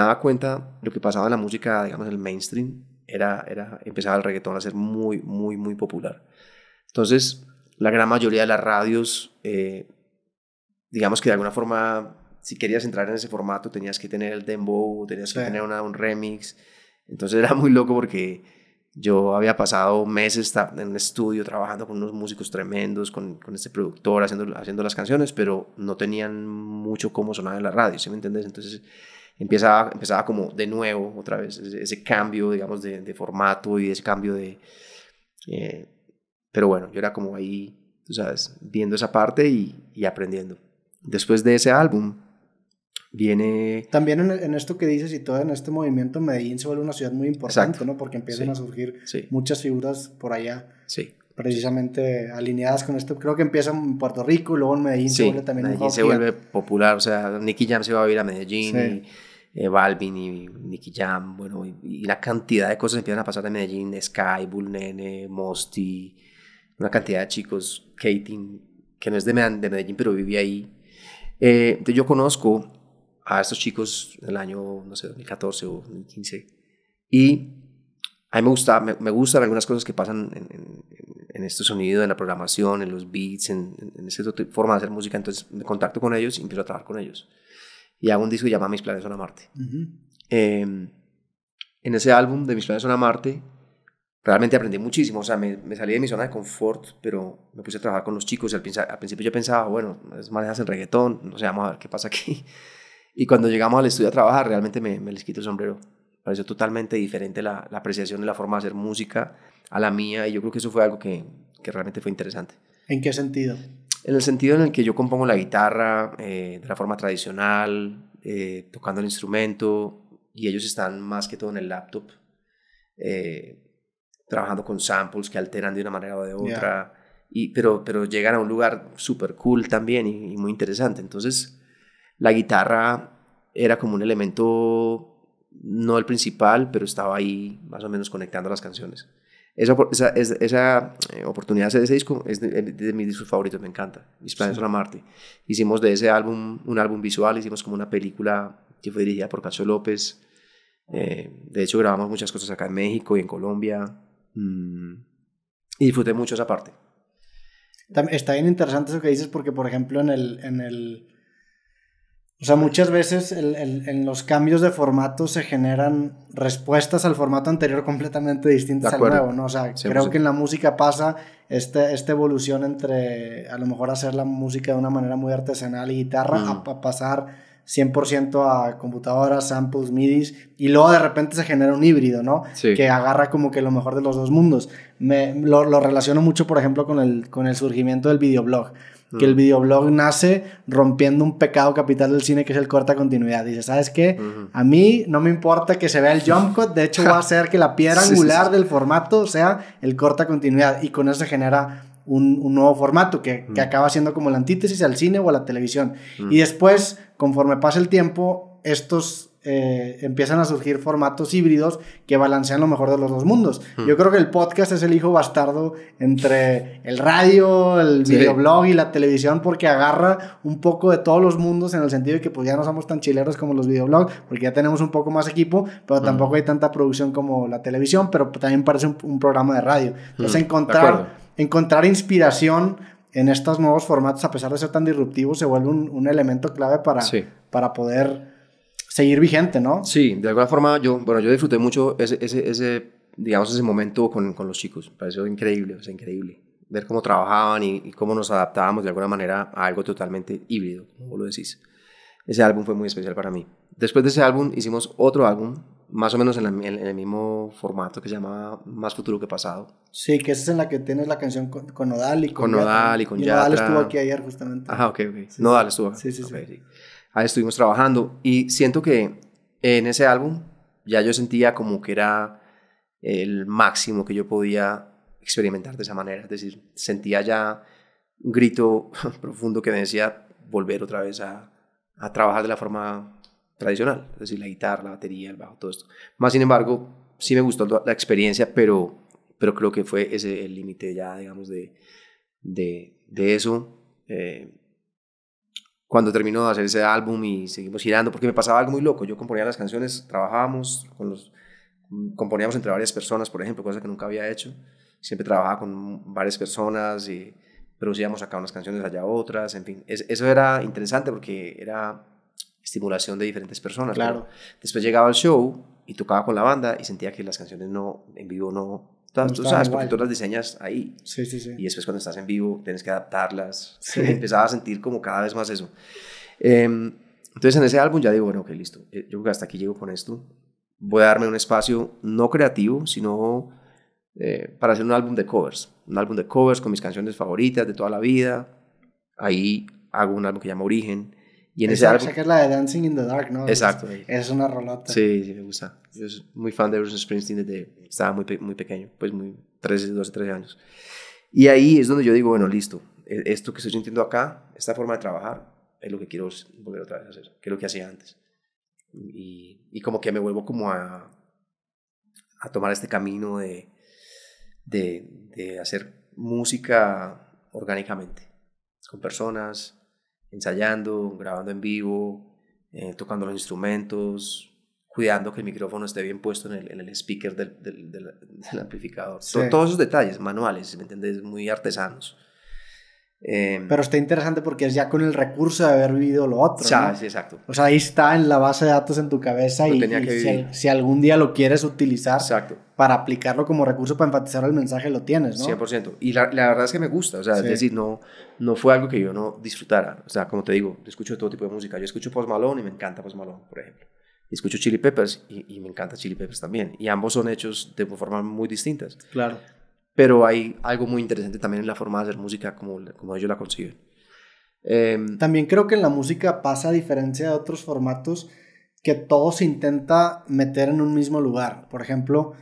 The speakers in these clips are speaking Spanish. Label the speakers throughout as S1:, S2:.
S1: daba cuenta, lo que pasaba en la música, digamos, el mainstream, era, era, empezaba el reggaetón a ser muy, muy, muy popular. Entonces, la gran mayoría de las radios, eh, digamos que de alguna forma, si querías entrar en ese formato, tenías que tener el dembow, tenías que tener un remix. Entonces era muy loco porque yo había pasado meses en un estudio trabajando con unos músicos tremendos, con, este productor haciendo, haciendo las canciones, pero no tenían mucho cómo sonar en la radio, ¿sí me entendés Entonces empezaba, empezaba como de nuevo, otra vez, ese, cambio, digamos, de, formato y ese cambio de... Eh, pero bueno, yo era como ahí, tú sabes, viendo esa parte y, aprendiendo. Después de ese álbum, viene... También en, esto que
S2: dices y todo en este movimiento, Medellín se vuelve una ciudad muy importante, ¿no? Porque empiezan a surgir muchas figuras por allá. Sí. Precisamente alineadas con esto. Creo que empieza en Puerto Rico, luego en Medellín se vuelve también Medellín se vuelve
S1: popular, o sea, Nicky Jam se va a ir a Medellín y eh, Balvin y Nicky Jam, bueno, y, la cantidad de cosas que empiezan a pasar de Medellín, Sky, Bull Nene, Mosti, una cantidad de chicos, Kating, que no es de Medellín, pero vive ahí. Eh, yo conozco a estos chicos en el año, no sé, 2014 o 2015, y a mí me, gusta, me, gustan algunas cosas que pasan en, en, en, este sonido, en la programación, en los beats, en, en esa forma de hacer música, entonces me contacto con ellos y empiezo a trabajar con ellos y hago un disco llamado Mis planes son a Marte. Em, en ese álbum de Mis planes son a Marte, realmente aprendí muchísimo. O sea, me, salí de mi zona de confort, pero me puse a trabajar con los chicos al, principio yo pensaba, bueno, es manejas el reggaetón, no sé, vamos a ver qué pasa aquí. Y cuando llegamos al estudio a trabajar, realmente me, me les quito el sombrero. Pareció totalmente diferente la, apreciación de la forma de hacer música a la mía y yo creo que eso fue algo que, que realmente fue interesante.
S2: ¿En qué sentido?
S1: En el sentido en el que yo compongo la guitarra eh, de la forma tradicional, eh, tocando el instrumento, y ellos están más que todo en el laptop, eh, trabajando con samples que alteran de una manera o de otra, y, pero, pero llegan a un lugar súper cool también y, muy interesante. Entonces, la guitarra era como un elemento, no el principal, pero estaba ahí más o menos conectando las canciones esa, esa, eh, oportunidad de hacer ese disco es de, mis discos favoritos, me encanta. Mis planes son Marte. Hicimos de ese álbum un álbum visual, hicimos como una película que fue dirigida por Cacho López. Eh, de hecho, grabamos muchas cosas acá en México y en Colombia. Mm. y disfruté mucho esa parte.
S2: Está bien interesante eso que dices porque, por ejemplo, en el, en el o sea, muchas veces en los cambios de formato se generan respuestas al formato anterior completamente distintas al nuevo, ¿no? O sea, creo que en la música pasa este, esta evolución entre a lo mejor hacer la música de una manera muy artesanal y guitarra a, mm. pasar 100% a computadoras, samples, midis y luego de repente se genera un híbrido, ¿no? Que agarra como que lo mejor de los dos mundos. Me, lo, lo, relaciono mucho, por ejemplo, con el, con el surgimiento del videoblog que el videoblog nace rompiendo un pecado capital del cine que es el corta continuidad. Dice, ¿sabes qué? A mí no me importa que se vea el jump cut, de hecho va a ser que la piedra angular del formato sea el corta continuidad y con eso se genera un, un nuevo formato que, que, acaba siendo como la antítesis al cine o a la televisión. Y después, conforme pasa el tiempo, estos eh, empiezan a surgir formatos híbridos que balancean lo mejor de los dos mundos. Hmm. Yo creo que el podcast es el hijo bastardo entre el radio, el videoblog y la televisión porque agarra un poco de todos los mundos en el sentido de que pues ya no somos tan chileros como los videoblogs porque ya tenemos un poco más equipo, pero hmm. tampoco hay tanta producción como la televisión, pero también parece un, programa de radio. Entonces hmm, encontrar, encontrar inspiración en estos nuevos formatos, a pesar de ser tan disruptivos, se vuelve un, elemento clave para, para poder
S1: seguir vigente, ¿no? Sí, de alguna forma yo, bueno, yo disfruté mucho ese, ese, ese digamos, ese momento con, con los chicos. Me pareció increíble, o sea, increíble. Ver cómo trabajaban y, cómo nos adaptábamos de alguna manera a algo totalmente híbrido, como lo decís. Ese álbum fue muy especial para mí. Después de ese álbum hicimos otro álbum, más o menos en, el mismo formato que se llamaba Más Futuro que Pasado.
S2: Sí, que esa es en la que tienes la canción con, Nodal y con, con Nodal y con Yatra. Nodal estuvo aquí ayer justamente. ah, ok, ok. Nodal estuvo.
S1: Sí, sí. sí ahí estuvimos trabajando y siento que en ese álbum ya yo sentía como que era el máximo que yo podía experimentar de esa manera, es decir, sentía ya un grito profundo que me decía volver otra vez a, trabajar de la forma tradicional, es decir, la guitarra, la batería, el bajo, todo esto. Más sin embargo, sí me gustó la experiencia, pero, pero creo que fue ese el límite ya, digamos, de, eso. Eh, cuando terminó de hacer ese álbum y seguimos girando, porque me pasaba algo muy loco. Yo componía las canciones, trabajábamos con los, componíamos entre varias personas, por ejemplo, cosa que nunca había hecho. Siempre trabajaba con varias personas y producíamos acá unas canciones, allá otras, en fin. eso era interesante porque era estimulación de diferentes personas. Claro. después llegaba al show y tocaba con la banda y sentía que las canciones no, en vivo no, tú sabes, porque tú las diseñas ahí. Sí, sí, sí. Y después cuando estás en vivo, tienes que adaptarlas. Sí. Empezaba a sentir como cada vez más eso. Em, entonces en ese álbum ya digo, bueno, ok, listo. Eh, yo creo que hasta aquí llego con esto. Voy a darme un espacio no creativo, sino eh, para hacer un álbum de covers. Un álbum de covers con mis canciones favoritas de toda la vida. Ahí hago un álbum que llama Origen y en ese álbum... que
S2: es la de Dancing in the Dark, ¿no? Exacto. Es, es una rolota.
S1: Sí, sí, me gusta. Yo soy muy fan de Bruce Springsteen desde estaba muy, muy pequeño, pues muy 13, 12, 13 años. Y ahí es donde yo digo, bueno, listo, e, esto que estoy sintiendo acá, esta forma de trabajar, es lo que quiero volver otra vez a hacer, que es lo que hacía antes. Y, y como que me vuelvo como a, a tomar este camino de, de, de hacer música orgánicamente, con personas, ensayando, grabando en vivo, eh, tocando los instrumentos, cuidando que el micrófono esté bien puesto en el, speaker del, amplificador. Todos esos detalles manuales, ¿me Muy artesanos. Em, Pero
S2: está interesante porque es ya con el recurso de haber vivido lo otro. exacto. O sea, ahí está en la base de datos en tu cabeza y, Si, algún día lo quieres utilizar para aplicarlo como recurso para enfatizar el mensaje,
S1: lo tienes, 100%. Y la, verdad es que me gusta, o sea, es decir, no, no fue algo que yo no disfrutara. O sea, como te digo, escucho todo tipo de música. Yo escucho Post Malone y me encanta Post Malone, por ejemplo. y Escucho Chili Peppers y, y me encanta Chili Peppers también. Y ambos son hechos de formas muy distintas. Claro pero hay algo muy interesante también en la forma de hacer música como, como ellos la consiguen... Em,
S2: también creo que en la música pasa a diferencia de otros formatos que todo se intenta meter en un mismo lugar. Por ejemplo,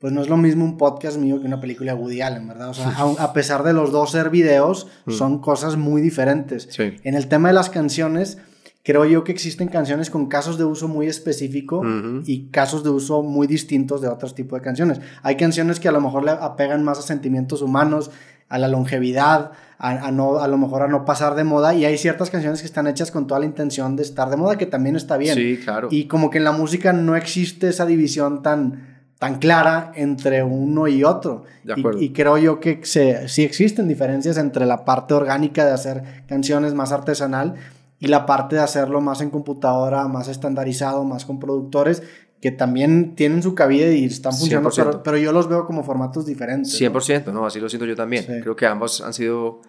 S2: pues no es lo mismo un podcast mío que una película de Woody Allen, ¿verdad? a, pesar de los dos ser videos, mm. son cosas muy diferentes. En el tema de las canciones, creo yo que existen canciones con casos de uso muy específico y casos de uso muy distintos de otros tipos de canciones. Hay canciones que a lo mejor le apegan más a sentimientos humanos, a la longevidad, a, no, a lo mejor a no pasar de moda. Y hay ciertas canciones que están hechas con toda la intención de estar de moda, que también está bien. Sí, claro. Y como que en la música no existe esa división tan tan clara entre uno y otro. De y, y, creo yo que se, sí existen diferencias entre la parte orgánica de hacer canciones más artesanal y la parte de hacerlo más en computadora, más estandarizado, más con productores, que también tienen su cabida y están funcionando, pero, yo los veo como formatos diferentes.
S1: 100%, ¿no? Así lo siento yo también. Creo que ambos han sido,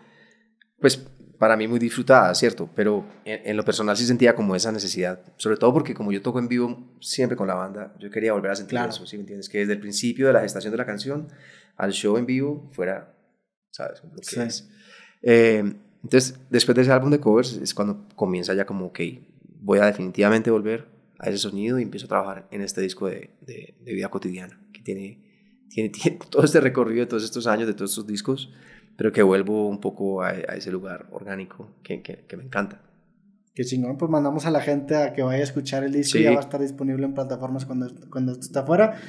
S1: pues, para mí muy disfrutadas, ¿cierto? Pero en, lo personal sí sentía como esa necesidad, sobre todo porque como yo toco en vivo siempre con la banda, yo quería volver a sentir eso, ¿sí me entiendes? Que desde el principio de la gestación de la canción al show en vivo fuera, ¿sabes? Lo es. Eh, entonces, después de ese álbum de covers es cuando comienza ya como, ok, voy a definitivamente volver a ese sonido y empiezo a trabajar en este disco de, de, vida cotidiana, que tiene, tiene, todo este recorrido de todos estos años, de todos estos discos, pero que vuelvo un poco a, ese lugar orgánico que, que, me encanta.
S2: Que chingón, pues mandamos a la gente a que vaya a escuchar el disco, y ya va a estar disponible en plataformas cuando, cuando esto está fuera.